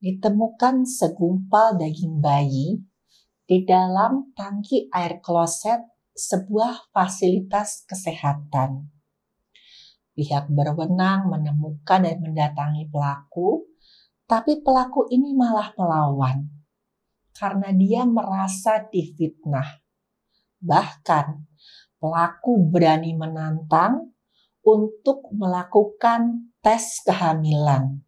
ditemukan segumpal daging bayi di dalam tangki air kloset sebuah fasilitas kesehatan. Pihak berwenang menemukan dan mendatangi pelaku, tapi pelaku ini malah melawan karena dia merasa difitnah. Bahkan, pelaku berani menantang untuk melakukan tes kehamilan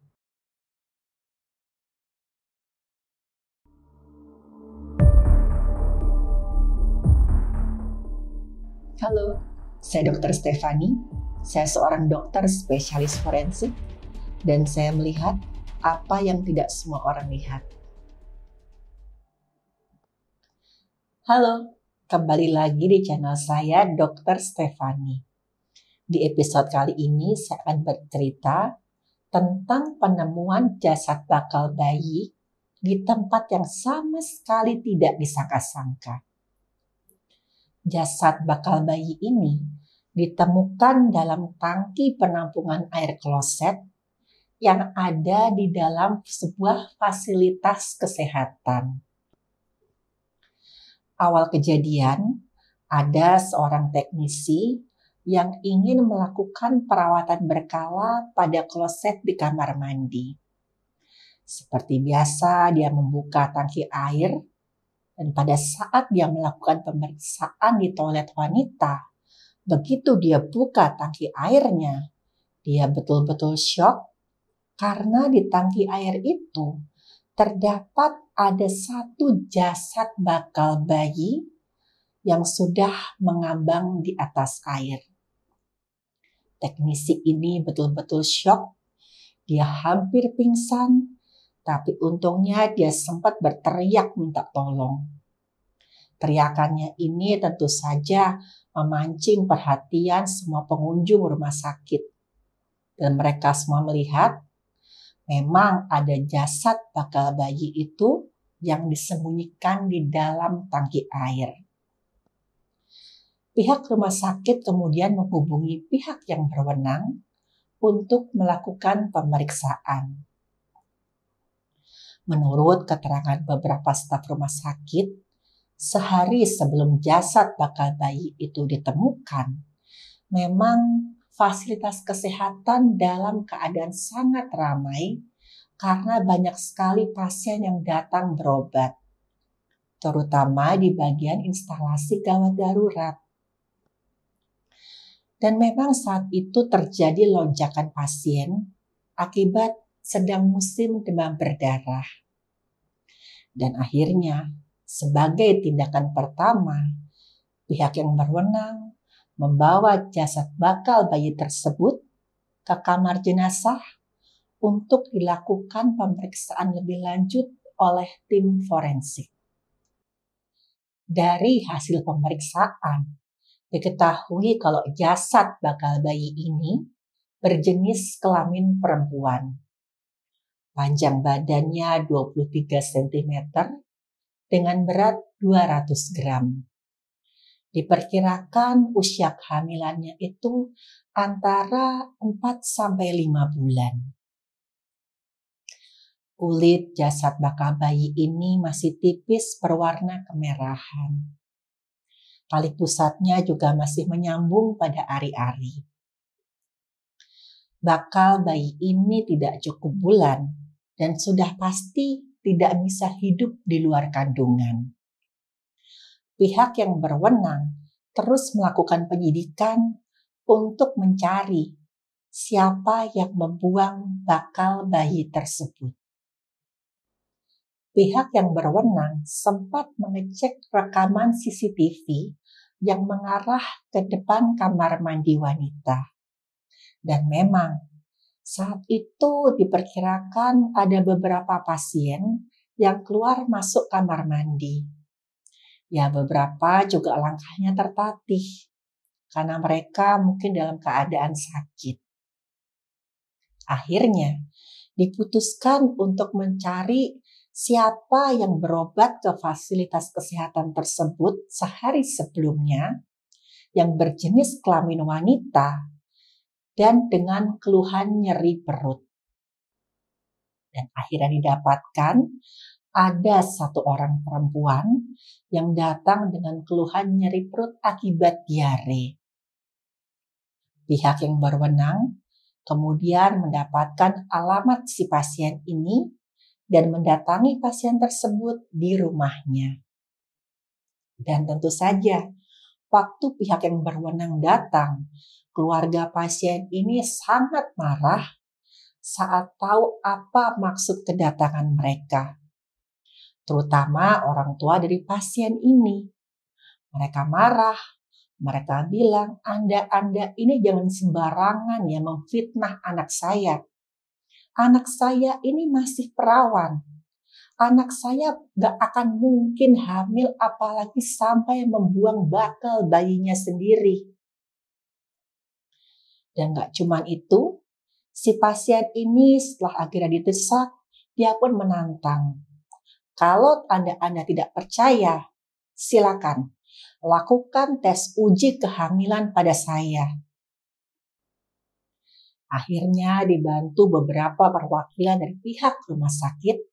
Halo, saya Dr. Stefani. Saya seorang dokter spesialis forensik dan saya melihat apa yang tidak semua orang lihat. Halo, kembali lagi di channel saya Dr. Stefani. Di episode kali ini saya akan bercerita tentang penemuan jasad bakal bayi di tempat yang sama sekali tidak disangka-sangka jasad bakal bayi ini ditemukan dalam tangki penampungan air kloset yang ada di dalam sebuah fasilitas kesehatan. Awal kejadian, ada seorang teknisi yang ingin melakukan perawatan berkala pada kloset di kamar mandi. Seperti biasa, dia membuka tangki air dan pada saat dia melakukan pemeriksaan di toilet wanita, begitu dia buka tangki airnya, dia betul-betul shock karena di tangki air itu terdapat ada satu jasad bakal bayi yang sudah mengambang di atas air. Teknisi ini betul-betul shock. Dia hampir pingsan tapi untungnya dia sempat berteriak minta tolong. Teriakannya ini tentu saja memancing perhatian semua pengunjung rumah sakit. Dan mereka semua melihat memang ada jasad bakal bayi itu yang disembunyikan di dalam tangki air. Pihak rumah sakit kemudian menghubungi pihak yang berwenang untuk melakukan pemeriksaan. Menurut keterangan beberapa staf rumah sakit, sehari sebelum jasad bakal bayi itu ditemukan, memang fasilitas kesehatan dalam keadaan sangat ramai karena banyak sekali pasien yang datang berobat, terutama di bagian instalasi gawat darurat. Dan memang saat itu terjadi lonjakan pasien akibat sedang musim demam berdarah. Dan akhirnya, sebagai tindakan pertama, pihak yang berwenang membawa jasad bakal bayi tersebut ke kamar jenazah untuk dilakukan pemeriksaan lebih lanjut oleh tim forensik. Dari hasil pemeriksaan, diketahui kalau jasad bakal bayi ini berjenis kelamin perempuan panjang badannya 23 cm, dengan berat 200 gram. Diperkirakan usia kehamilannya itu antara 4 sampai 5 bulan. Kulit jasad bakal bayi ini masih tipis berwarna kemerahan. Tali pusatnya juga masih menyambung pada ari-ari. Bakal bayi ini tidak cukup bulan dan sudah pasti tidak bisa hidup di luar kandungan. Pihak yang berwenang terus melakukan penyidikan untuk mencari siapa yang membuang bakal bayi tersebut. Pihak yang berwenang sempat mengecek rekaman CCTV yang mengarah ke depan kamar mandi wanita. Dan memang saat itu diperkirakan ada beberapa pasien yang keluar masuk kamar mandi. Ya, beberapa juga langkahnya tertatih karena mereka mungkin dalam keadaan sakit. Akhirnya, diputuskan untuk mencari siapa yang berobat ke fasilitas kesehatan tersebut sehari sebelumnya yang berjenis kelamin wanita dan dengan keluhan nyeri perut. Dan akhirnya didapatkan ada satu orang perempuan yang datang dengan keluhan nyeri perut akibat diare. Pihak yang berwenang kemudian mendapatkan alamat si pasien ini dan mendatangi pasien tersebut di rumahnya. Dan tentu saja waktu pihak yang berwenang datang, keluarga pasien ini sangat marah saat tahu apa maksud kedatangan mereka, terutama orang tua dari pasien ini. Mereka marah, mereka bilang, "Anda-anda ini jangan sembarangan ya memfitnah anak saya. Anak saya ini masih perawan anak saya gak akan mungkin hamil apalagi sampai membuang bakal bayinya sendiri. Dan gak cuman itu, si pasien ini setelah akhirnya ditesak, dia pun menantang. Kalau tanda Anda tidak percaya, silakan lakukan tes uji kehamilan pada saya. Akhirnya dibantu beberapa perwakilan dari pihak rumah sakit,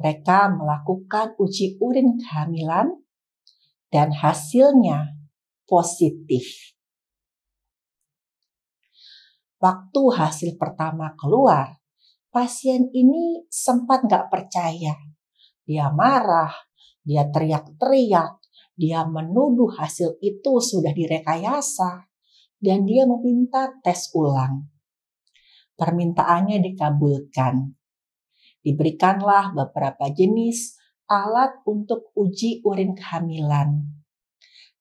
mereka melakukan uji urin kehamilan dan hasilnya positif. Waktu hasil pertama keluar, pasien ini sempat gak percaya. Dia marah, dia teriak-teriak, dia menuduh hasil itu sudah direkayasa, dan dia meminta tes ulang. Permintaannya dikabulkan. Diberikanlah beberapa jenis alat untuk uji urin kehamilan.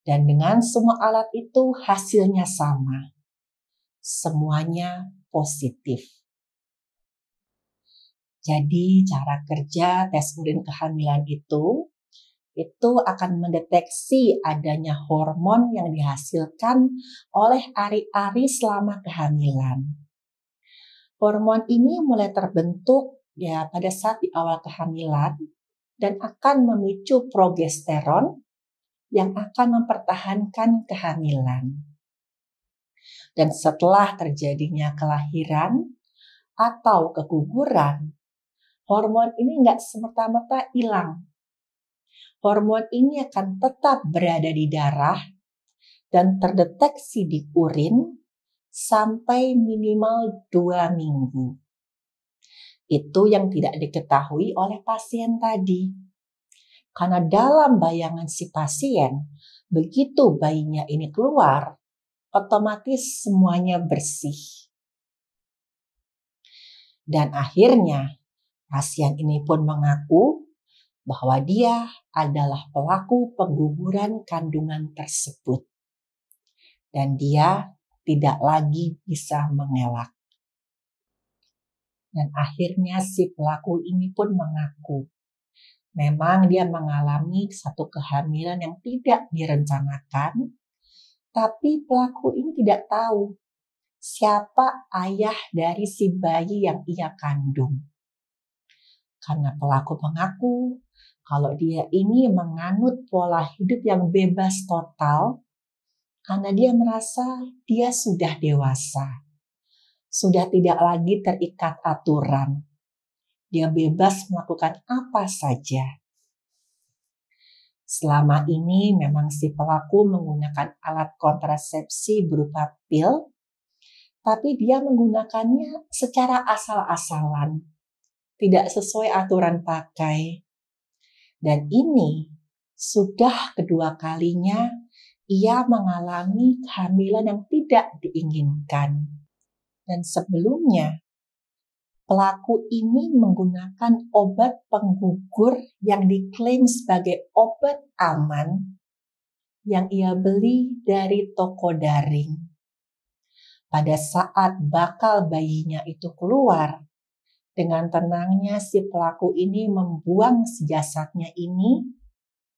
Dan dengan semua alat itu hasilnya sama. Semuanya positif. Jadi cara kerja tes urin kehamilan itu itu akan mendeteksi adanya hormon yang dihasilkan oleh ari-ari selama kehamilan. Hormon ini mulai terbentuk ya pada saat di awal kehamilan dan akan memicu progesteron yang akan mempertahankan kehamilan. Dan setelah terjadinya kelahiran atau keguguran, hormon ini nggak semerta-merta hilang. Hormon ini akan tetap berada di darah dan terdeteksi di urin sampai minimal dua minggu. Itu yang tidak diketahui oleh pasien tadi. Karena dalam bayangan si pasien, begitu bayinya ini keluar, otomatis semuanya bersih. Dan akhirnya, pasien ini pun mengaku bahwa dia adalah pelaku pengguguran kandungan tersebut. Dan dia tidak lagi bisa mengelak. Dan akhirnya si pelaku ini pun mengaku. Memang dia mengalami satu kehamilan yang tidak direncanakan, tapi pelaku ini tidak tahu siapa ayah dari si bayi yang ia kandung. Karena pelaku mengaku kalau dia ini menganut pola hidup yang bebas total karena dia merasa dia sudah dewasa sudah tidak lagi terikat aturan. Dia bebas melakukan apa saja. Selama ini memang si pelaku menggunakan alat kontrasepsi berupa pil, tapi dia menggunakannya secara asal-asalan, tidak sesuai aturan pakai. Dan ini sudah kedua kalinya ia mengalami kehamilan yang tidak diinginkan dan sebelumnya pelaku ini menggunakan obat penggugur yang diklaim sebagai obat aman yang ia beli dari toko daring. Pada saat bakal bayinya itu keluar, dengan tenangnya si pelaku ini membuang si ini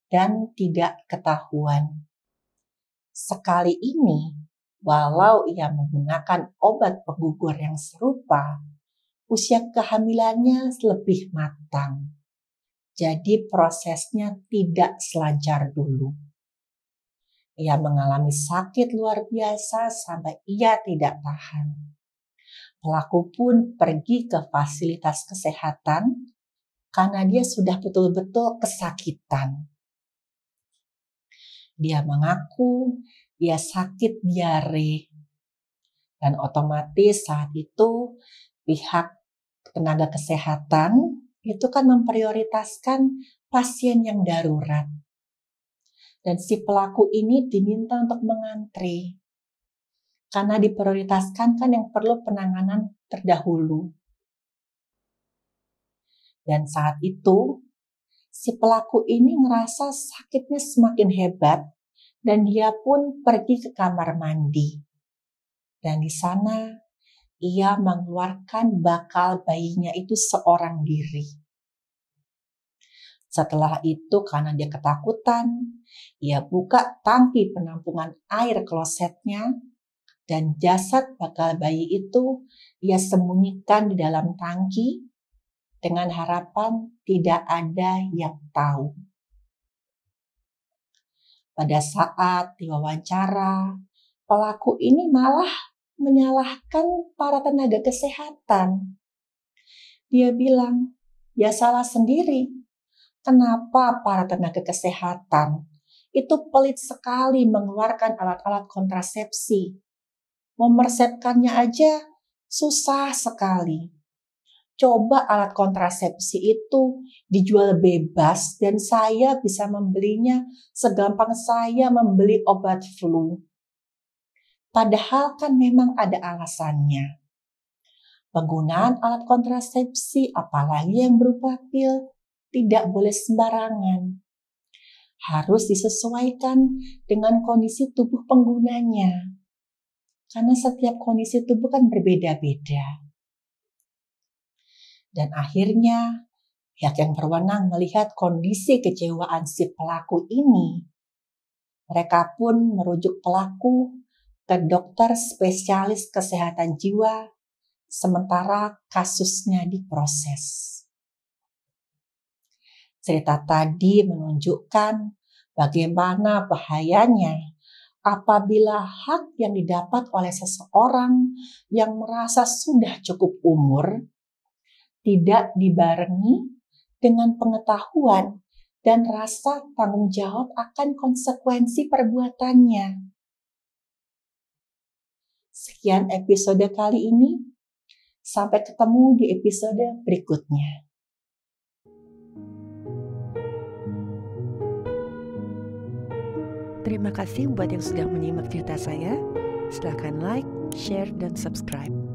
dan tidak ketahuan. Sekali ini, Walau ia menggunakan obat penggugur yang serupa, usia kehamilannya lebih matang. Jadi prosesnya tidak selancar dulu. Ia mengalami sakit luar biasa sampai ia tidak tahan. Pelaku pun pergi ke fasilitas kesehatan karena dia sudah betul-betul kesakitan. Dia mengaku dia sakit diare. Dan otomatis saat itu pihak tenaga kesehatan itu kan memprioritaskan pasien yang darurat. Dan si pelaku ini diminta untuk mengantri. Karena diprioritaskan kan yang perlu penanganan terdahulu. Dan saat itu, si pelaku ini ngerasa sakitnya semakin hebat dan dia pun pergi ke kamar mandi. Dan di sana ia mengeluarkan bakal bayinya itu seorang diri. Setelah itu karena dia ketakutan, ia buka tangki penampungan air klosetnya dan jasad bakal bayi itu ia sembunyikan di dalam tangki dengan harapan tidak ada yang tahu. Pada saat diwawancara, pelaku ini malah menyalahkan para tenaga kesehatan. Dia bilang, "Ya salah sendiri. Kenapa para tenaga kesehatan itu pelit sekali mengeluarkan alat-alat kontrasepsi? Memersepkannya aja susah sekali." coba alat kontrasepsi itu dijual bebas dan saya bisa membelinya segampang saya membeli obat flu. Padahal kan memang ada alasannya. Penggunaan alat kontrasepsi apalagi yang berupa pil tidak boleh sembarangan. Harus disesuaikan dengan kondisi tubuh penggunanya. Karena setiap kondisi tubuh kan berbeda-beda. Dan akhirnya pihak yang berwenang melihat kondisi kecewaan si pelaku ini. Mereka pun merujuk pelaku ke dokter spesialis kesehatan jiwa, sementara kasusnya diproses. Cerita tadi menunjukkan bagaimana bahayanya apabila hak yang didapat oleh seseorang yang merasa sudah cukup umur tidak dibarengi dengan pengetahuan dan rasa tanggung jawab akan konsekuensi perbuatannya. Sekian episode kali ini. Sampai ketemu di episode berikutnya. Terima kasih buat yang sudah menyimak cerita saya. Silahkan like, share, dan subscribe.